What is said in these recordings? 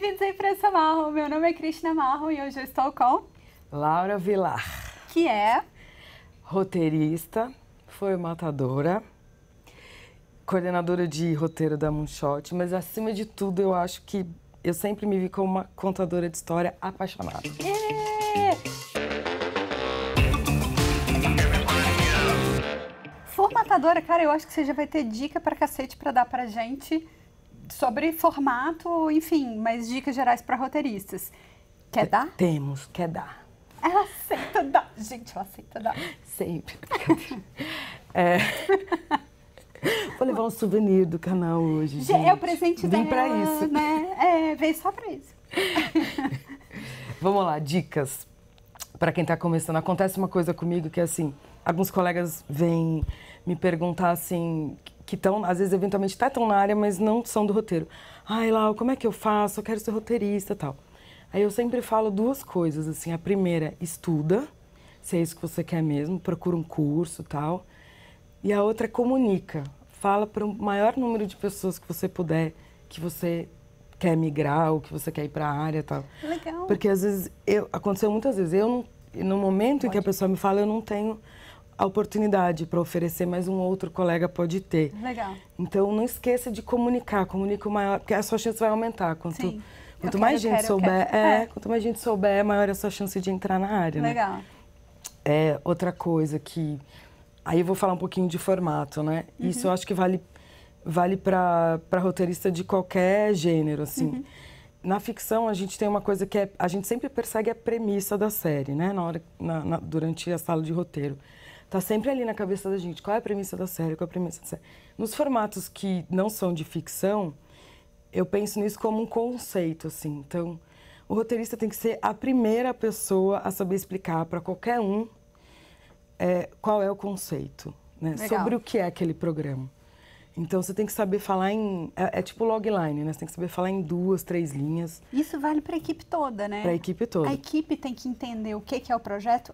Bem-vindos à Imprensa Marro. Meu nome é Cristina Marro e hoje eu estou com... Laura Vilar. Que é... Roteirista, formatadora, coordenadora de roteiro da Moonshot, mas acima de tudo eu acho que eu sempre me vi como uma contadora de história apaixonada. Formatadora, cara, eu acho que você já vai ter dica pra cacete pra dar pra gente sobre formato, enfim, mas dicas gerais para roteiristas. Quer T dar? Temos, quer dar. Ela aceita dar. Gente, ela aceita dar. Sempre. é. Vou levar um souvenir do canal hoje. Gente. É o presente Vim dela. Vem para isso. Né? É, veio só para isso. Vamos lá, dicas. Para quem está começando, acontece uma coisa comigo que é assim: alguns colegas vêm me perguntar assim, que estão, às vezes, eventualmente até tá estão na área, mas não são do roteiro. Ai, Lau, como é que eu faço? Eu quero ser roteirista tal. Aí eu sempre falo duas coisas, assim. A primeira, estuda, se é isso que você quer mesmo, procura um curso tal. E a outra é comunica. Fala para o maior número de pessoas que você puder que você quer migrar ou que você quer ir para a área tal. Legal. Porque às vezes, eu, aconteceu muitas vezes, eu no momento Pode. em que a pessoa me fala, eu não tenho a oportunidade para oferecer, mas um outro colega pode ter. Legal. Então não esqueça de comunicar, comunique o maior, porque a sua chance vai aumentar quanto Sim. quanto mais quero, gente quero, souber, é, é, quanto mais gente souber, é maior é a sua chance de entrar na área, né? Legal. Né? É outra coisa que aí eu vou falar um pouquinho de formato, né? Uhum. Isso eu acho que vale vale para roteirista de qualquer gênero, assim. Uhum. Na ficção, a gente tem uma coisa que é, a gente sempre persegue a premissa da série, né? Na hora, na, na, durante a sala de roteiro tá sempre ali na cabeça da gente. Qual é a premissa da série? Qual é a premissa da série? Nos formatos que não são de ficção, eu penso nisso como um conceito, assim. Então, o roteirista tem que ser a primeira pessoa a saber explicar para qualquer um é, qual é o conceito, né? Sobre o que é aquele programa. Então você tem que saber falar em. É, é tipo logline, né? Você tem que saber falar em duas, três linhas. Isso vale para a equipe toda, né? Para a equipe toda. A equipe tem que entender o que, que é o projeto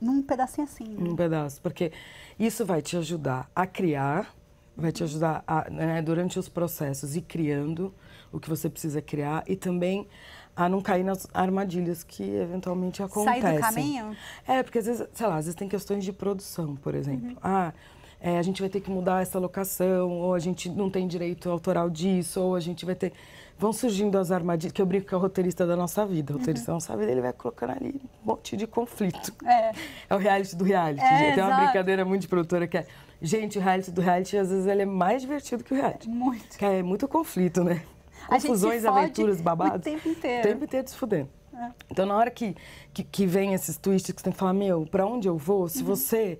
num pedacinho assim. Né? Num pedaço, porque isso vai te ajudar a criar, vai te ajudar a, né, durante os processos e criando o que você precisa criar e também a não cair nas armadilhas que eventualmente acontecem. Sair do caminho? É, porque às vezes, sei lá, às vezes tem questões de produção, por exemplo. Uhum. Ah, é, a gente vai ter que mudar essa locação, ou a gente não tem direito autoral disso, ou a gente vai ter vão surgindo as armadilhas, que eu brinco que é o roteirista da nossa vida. O roteirista uhum. da nossa vida, ele vai colocando ali um monte de conflito. É, é o reality do reality. É, gente. Tem uma brincadeira muito de produtora que é, gente, o reality do reality, às vezes, ele é mais divertido que o reality. Muito. Que é muito conflito, né? Confusões, aventuras, babados. O tempo inteiro. O tempo inteiro se fudendo. É. Então, na hora que, que, que, vem esses twists, que você tem que falar, meu, pra onde eu vou? Se uhum. você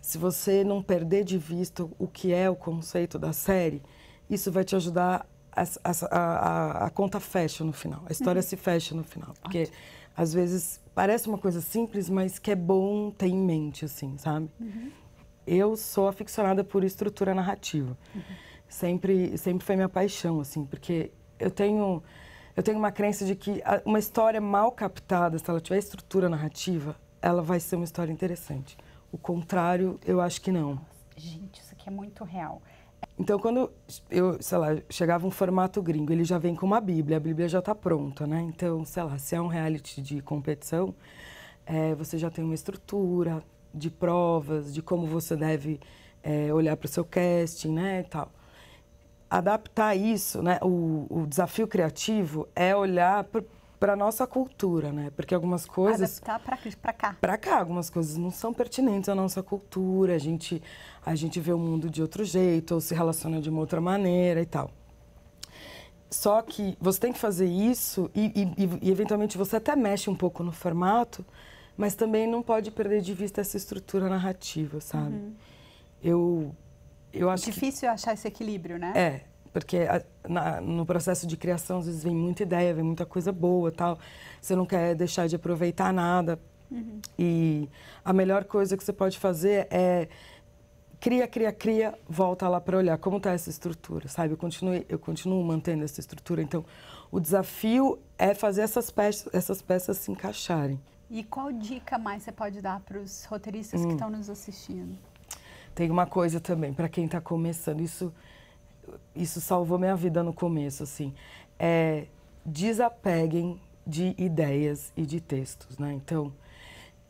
se você não perder de vista o que é o conceito da série, isso vai te ajudar a, a, a, conta fecha no final, a história uhum. se fecha no final. Porque Ótimo. às vezes parece uma coisa simples, mas que é bom ter em mente, assim, sabe? Uhum. Eu sou aficionada por estrutura narrativa. Uhum. Sempre, sempre foi minha paixão, assim, porque eu tenho, eu tenho uma crença de que uma história mal captada, se ela tiver estrutura narrativa, ela vai ser uma história interessante. O contrário, eu acho que não. Gente, isso aqui é muito real. Então, quando eu, sei lá, chegava um formato gringo, ele já vem com uma Bíblia, a Bíblia já está pronta, né? Então, sei lá, se é um reality de competição, é, você já tem uma estrutura de provas, de como você deve é, olhar para o seu casting, né, e tal. Adaptar isso, né, o, o desafio criativo é olhar para nossa cultura, né? Porque algumas coisas adaptar para cá. Para cá, algumas coisas não são pertinentes à nossa cultura. A gente a gente vê o mundo de outro jeito ou se relaciona de uma outra maneira e tal. Só que você tem que fazer isso e, e, e eventualmente você até mexe um pouco no formato, mas também não pode perder de vista essa estrutura narrativa, sabe? Uhum. Eu eu acho difícil que... achar esse equilíbrio, né? É, porque a, na, no processo de criação às vezes vem muita ideia, vem muita coisa boa, tal. Você não quer deixar de aproveitar nada. Uhum. E a melhor coisa que você pode fazer é cria, cria, cria, volta lá para olhar como está essa estrutura, sabe? Eu continuo, eu continuo mantendo essa estrutura. Então, o desafio é fazer essas peças, essas peças se encaixarem. E qual dica mais você pode dar para os roteiristas hum. que estão nos assistindo? Tem uma coisa também para quem está começando. Isso isso salvou minha vida no começo, assim, é desapeguem de ideias e de textos, né? Então,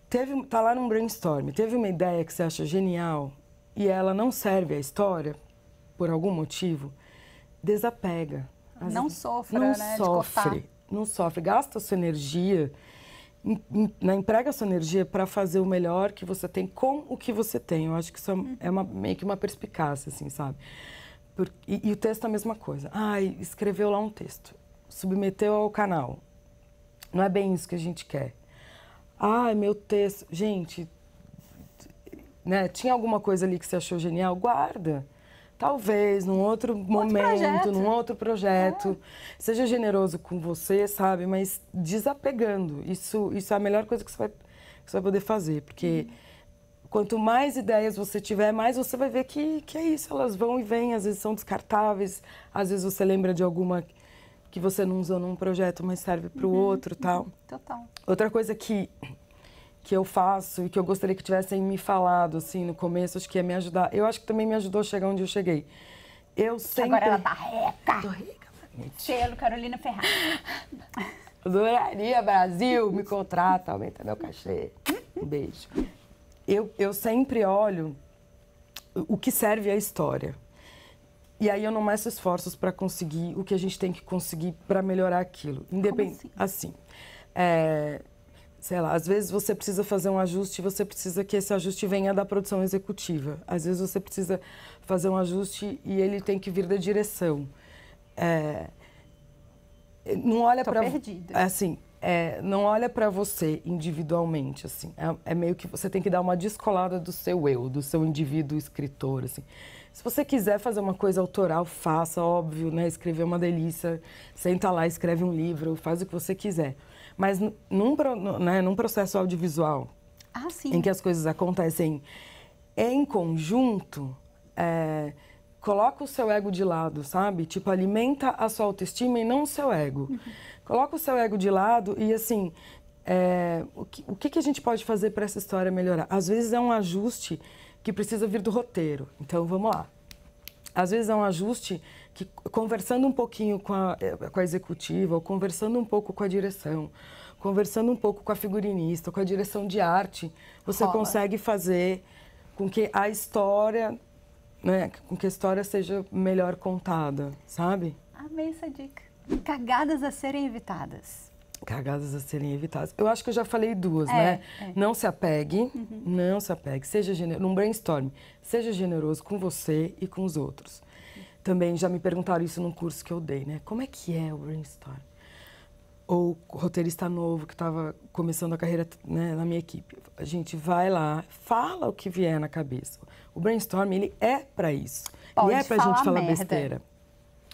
teve, tá lá num brainstorm, teve uma ideia que você acha genial e ela não serve à história, por algum motivo, desapega. não sofra não né? Sofre, não sofre. Gasta sua energia, em, em, né, emprega sua energia para fazer o melhor que você tem com o que você tem. Eu acho que isso é, é uma, meio que uma perspicácia, assim, sabe? Por, e, e, o texto é a mesma coisa. Ai, ah, escreveu lá um texto, submeteu ao canal. Não é bem isso que a gente quer. Ai, ah, meu texto. Gente, né, tinha alguma coisa ali que você achou genial? Guarda. Talvez num outro, outro momento, projeto. num outro projeto. É. Seja generoso com você, sabe? Mas desapegando. Isso, isso é a melhor coisa que você vai, que você vai poder fazer. Porque. Uhum. Quanto mais ideias você tiver, mais você vai ver que, que é isso, elas vão e vêm, às vezes são descartáveis, às vezes você lembra de alguma que você não usou num projeto, mas serve para o uhum, outro tal. total. Outra coisa que, que eu faço e que eu gostaria que tivessem me falado assim no começo, acho que ia me ajudar. Eu acho que também me ajudou a chegar onde eu cheguei. Eu sempre... Agora ela é tá reca. Tô rica. Selo Carolina Ferraz. Adoraria, Brasil, me contrata, aumenta meu cachê. Um beijo eu, eu sempre olho o que serve a história. E aí eu não meço esforços para conseguir o que a gente tem que conseguir para melhorar aquilo. Independente. Assim. assim é, sei lá, às vezes você precisa fazer um ajuste, e você precisa que esse ajuste venha da produção executiva. Às vezes você precisa fazer um ajuste e ele tem que vir da direção. É, não olha para é, assim é, não olha para você individualmente, assim. É, é, meio que você tem que dar uma descolada do seu eu, do seu indivíduo escritor, assim. Se você quiser fazer uma coisa autoral, faça, óbvio, né? Escrever é uma delícia. Senta lá, escreve um livro, faz o que você quiser. Mas num, né, num processo audiovisual, ah, em que as coisas acontecem em conjunto, é, coloca o seu ego de lado, sabe? Tipo, alimenta a sua autoestima e não o seu ego. Uhum. Coloca o seu ego de lado e assim. É, o, que, o que, a gente pode fazer para essa história melhorar? Às vezes é um ajuste que precisa vir do roteiro. Então vamos lá. Às vezes é um ajuste que, conversando um pouquinho com a, eh, com a executiva, ou conversando um pouco com a direção, conversando um pouco com a figurinista, com a direção de arte, você Rola. consegue fazer com que a história né, com que a história seja melhor contada, sabe? Amei essa dica. Cagadas a serem evitadas. Cagadas a serem evitadas. Eu acho que eu já falei duas, é, né? É. Não se apegue, uhum. não se apegue. Seja generoso, num brainstorm, seja generoso com você e com os outros. Também já me perguntaram isso num curso que eu dei, né? Como é que é o brainstorm? ou roteirista novo que estava começando a carreira né, na minha equipe. A gente vai lá, fala o que vier na cabeça. O brainstorm, ele é para isso. Pode ele é para a gente falar merda. besteira.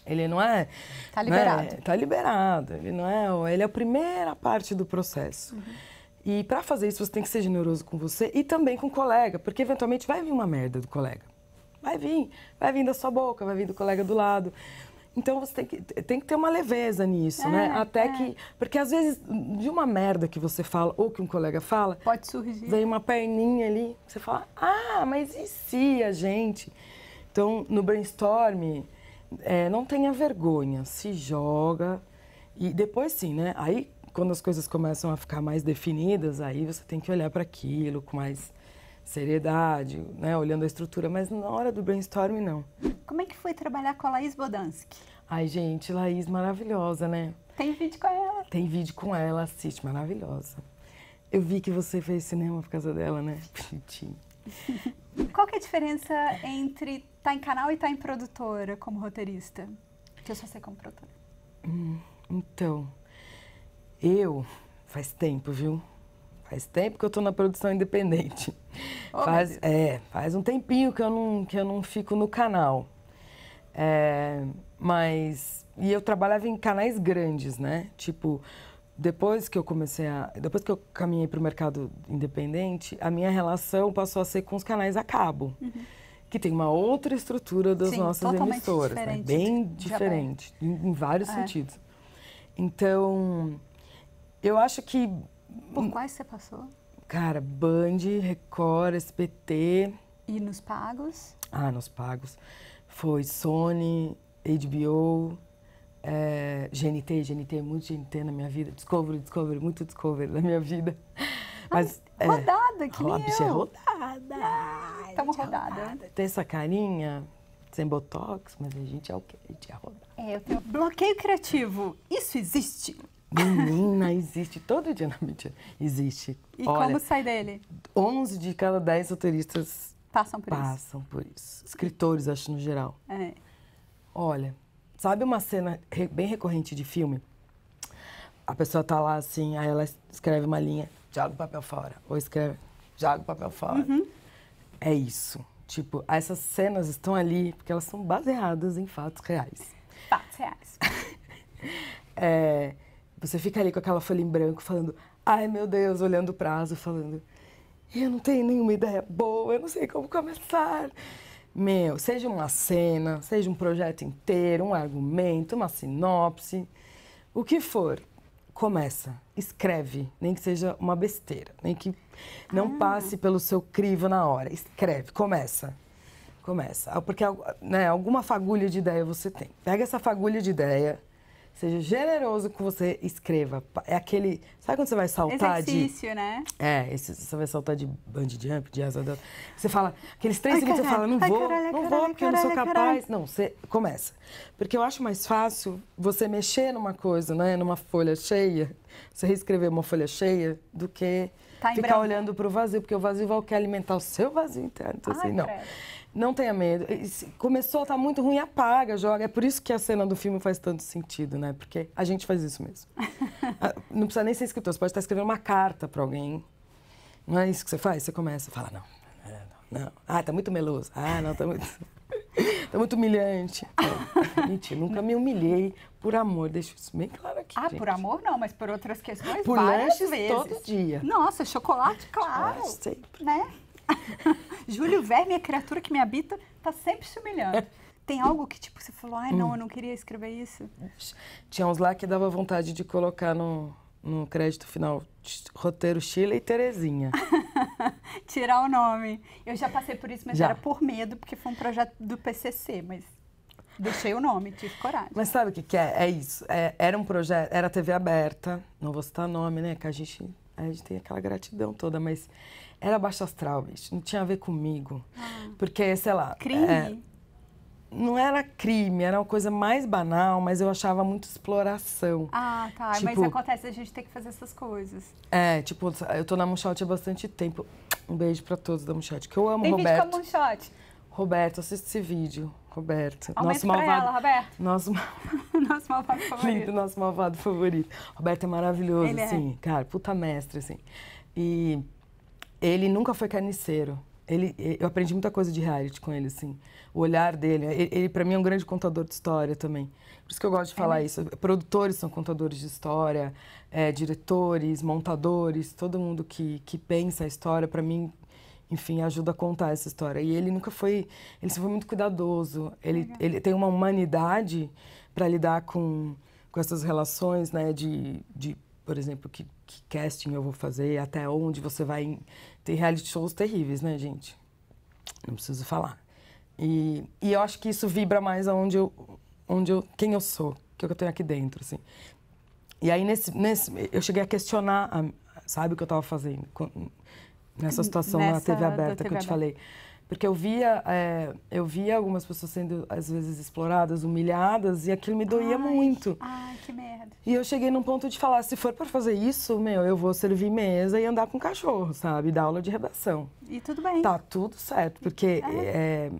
Ele não é. Tá é, liberado. Né, tá liberado. Ele não é. Ele é a primeira parte do processo. Uhum. E para fazer isso, você tem que ser generoso com você e também com o colega, porque eventualmente vai vir uma merda do colega. Vai vir. Vai vir da sua boca, vai vir do colega do lado. Então você tem que, tem que ter uma leveza nisso, né? é, né? Até é. que. Porque às vezes, de uma merda que você fala ou que um colega fala. Pode surgir. Vem uma perninha ali, você fala, ah, mas e se a gente? Então, no brainstorm, é, não tenha vergonha, se joga. E depois sim, né? Aí, quando as coisas começam a ficar mais definidas, aí você tem que olhar para aquilo com mais seriedade, né, olhando a estrutura, mas na hora do brainstorming não. Como é que foi trabalhar com a Laís Bodansky? Ai, gente, Laís maravilhosa, né? Tem vídeo com ela. Tem vídeo com ela, assiste, maravilhosa. Eu vi que você fez cinema por causa dela, né? Bonitinho. Qual que é a diferença entre estar tá em canal e estar tá em produtora como roteirista? Que eu só sei como produtora. Hum, então, eu faz tempo, viu? Faz tempo que eu estou na produção independente. Oh, faz, é, faz um tempinho que eu não, que eu não fico no canal. É, mas. E eu trabalhava em canais grandes, né? Tipo, depois que eu comecei a. Depois que eu caminhei para o mercado independente, a minha relação passou a ser com os canais a cabo. Uhum. Que tem uma outra estrutura das Sim, nossas emissoras. Né? Diferente né? Bem diferente, em, em vários é. sentidos. Então, eu acho que por quais você passou? Cara, Band, Record, SBT. E nos pagos? Ah, nos pagos. Foi Sony, HBO, eh, é, GNT, GNT, muito GNT na minha vida. Discovery, Discovery, muito Discovery na minha vida. Mas, Ai, é, rodada, é, que nem rodada. Estamos ah, é rodada. Tem essa carinha, sem botox, mas a gente é o que? A gente é rodada. É, eu tenho bloqueio criativo. Isso existe? Menina, existe todo dia na mídia, Existe. E Olha, como sai dele? 11 de cada 10 roteiristas passam por passam isso. Passam por isso. Escritores, acho, no geral. É. Olha, sabe uma cena bem recorrente de filme? A pessoa tá lá assim, aí ela escreve uma linha, joga o papel fora. Ou escreve, joga o papel fora. Uhum. É isso. Tipo, essas cenas estão ali porque elas são baseadas em fatos reais. Fatos reais. é, você fica ali com aquela folha em branco falando, ai meu Deus, olhando o prazo, falando, eu não tenho nenhuma ideia boa, eu não sei como começar. Meu, seja uma cena, seja um projeto inteiro, um argumento, uma sinopse, o que for, começa, escreve, nem que seja uma besteira, nem que não ah. passe pelo seu crivo na hora, escreve, começa. Começa, porque né, alguma fagulha de ideia você tem. Pega essa fagulha de ideia, Seja generoso com você, escreva. É aquele. Sabe quando você vai saltar Exercício, de. Exercício, né? É, esse, você vai saltar de bungee jump, de asa delta. Você fala, aqueles três segundos você fala, não ai, vou, caralho, não caralho, vou porque eu não sou capaz. Não, você começa. Porque eu acho mais fácil você mexer numa coisa, né? Numa folha cheia você reescrever uma folha cheia do que tá ficar branco. olhando para o vazio, porque o vazio vai querer alimentar o seu vazio interno. Então, assim, não. Credo. Não tenha medo. Começou a estar tá muito ruim, apaga, joga. É por isso que a cena do filme faz tanto sentido, né? Porque a gente faz isso mesmo. Ah, não precisa nem ser escritor, você pode estar escrevendo uma carta para alguém. Não é isso que você faz? Você começa a falar, não, não, não. Ah, tá muito meloso. Ah, não, tá muito... tá muito humilhante. É, mentira, nunca me humilhei por amor, deixa isso bem claro aqui. Ah, gente. por amor não, mas por outras questões por várias vezes. todo dia. Nossa, chocolate, claro. Chocolate sempre. Né? Júlio Verme, a criatura que me habita, tá sempre se humilhando. Tem algo que, tipo, você falou, ai, não, hum. eu não queria escrever isso? Tinha uns lá que dava vontade de colocar no, no crédito final roteiro Chile e Terezinha. Tirar o nome. Eu já passei por isso, mas já. era por medo, porque foi um projeto do PCC, mas Deixei o nome, tive coragem. Mas sabe o que, que é? É isso. É, era um projeto, era TV aberta, não vou citar nome, né? Que a gente, a gente tem aquela gratidão toda, mas era baixo astral, bicho. Não tinha a ver comigo. Ah. Porque, sei lá. Crime? É, não era crime, era uma coisa mais banal, mas eu achava muito exploração. Ah, tá. Tipo, mas acontece a gente ter que fazer essas coisas. É, tipo, eu tô na Moonshot há bastante tempo. Um beijo pra todos da Moonshot, que eu amo, Tem Roberto. Vídeo com a Moonshot. Roberto, assista esse vídeo. Roberto. O nosso malvado. Ela, Roberto. Nosso, nosso malvado favorito. Lindo, nosso malvado favorito. Roberto é maravilhoso, ele é. assim, é. cara, puta mestre, assim. E ele nunca foi carniceiro. Ele, eu aprendi muita coisa de reality com ele, assim. O olhar dele, ele, ele para mim é um grande contador de história também. Por isso que eu gosto de falar é. isso. Produtores são contadores de história, é, diretores, montadores, todo mundo que, que pensa a história, para mim, enfim, ajuda a contar essa história. E ele nunca foi, ele sempre foi muito cuidadoso. Ele, ele tem uma humanidade para lidar com, com essas relações, né, de, de por exemplo, que, que casting eu vou fazer, até onde você vai. Em... Tem reality shows terríveis, né, gente? Não preciso falar. E, e eu acho que isso vibra mais aonde eu, onde eu, quem eu sou, que é eu tenho aqui dentro, assim. E aí nesse, nesse eu cheguei a questionar, a, sabe o que eu estava fazendo? nessa situação nessa, na TV aberta TV que eu te aberta. falei. Porque eu via, é, eu via algumas pessoas sendo, às vezes, exploradas, humilhadas, e aquilo me doía ai, muito. Ai, que merda. E eu cheguei num ponto de falar, se for para fazer isso, meu, eu vou servir mesa e andar com cachorro, sabe? Dar aula de redação. E tudo bem. Tá tudo certo, porque... É.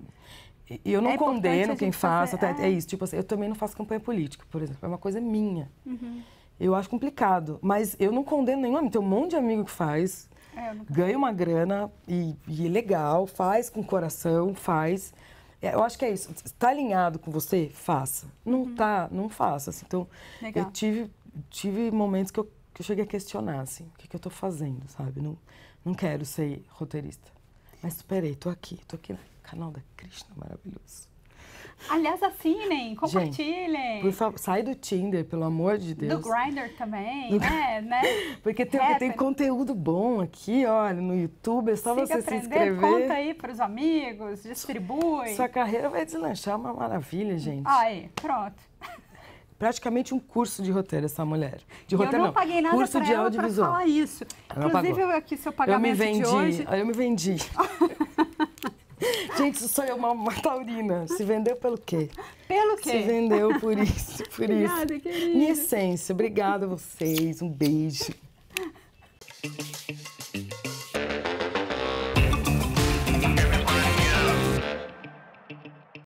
É, eu não é condeno quem faz, fazer, até, tá? é isso, tipo assim, eu também não faço campanha política, por exemplo, é uma coisa minha. Uhum. Eu acho complicado, mas eu não condeno nenhum homem. Tem um monte de amigo que faz, é, ganha uma grana e, e é legal, faz com coração, faz. É, eu acho que é isso. Está alinhado com você? Faça. Não uhum. tá, não faça. Assim. Então, legal. eu tive, tive momentos que eu, que eu cheguei a questionar, assim, o que, que eu estou fazendo, sabe? Não, não quero ser roteirista. Mas peraí, estou aqui, estou aqui no canal da Krishna, maravilhoso. Aliás, assinem, compartilhem. Gente, por favor, sai do Tinder, pelo amor de Deus. Do Grindr também, é, né? né? Porque tem, tem, conteúdo bom aqui, olha, no YouTube, é só Siga você aprender, se inscrever. Conta aí para os amigos, distribui. Sua carreira vai deslanchar, uma maravilha, gente. Aí, pronto. Praticamente um curso de roteiro essa mulher. De roteiro eu não, não. paguei nada curso de ela audiovisual. falar isso. Ela Inclusive, eu aqui seu pagamento eu me vendi, de hoje. Eu me vendi. Gente, isso sou eu, é uma, uma taurina. Se vendeu pelo quê? Pelo quê? Se vendeu por isso, por Obrigada, isso. Obrigada, querida. Minha essência, obrigada a vocês. Um beijo.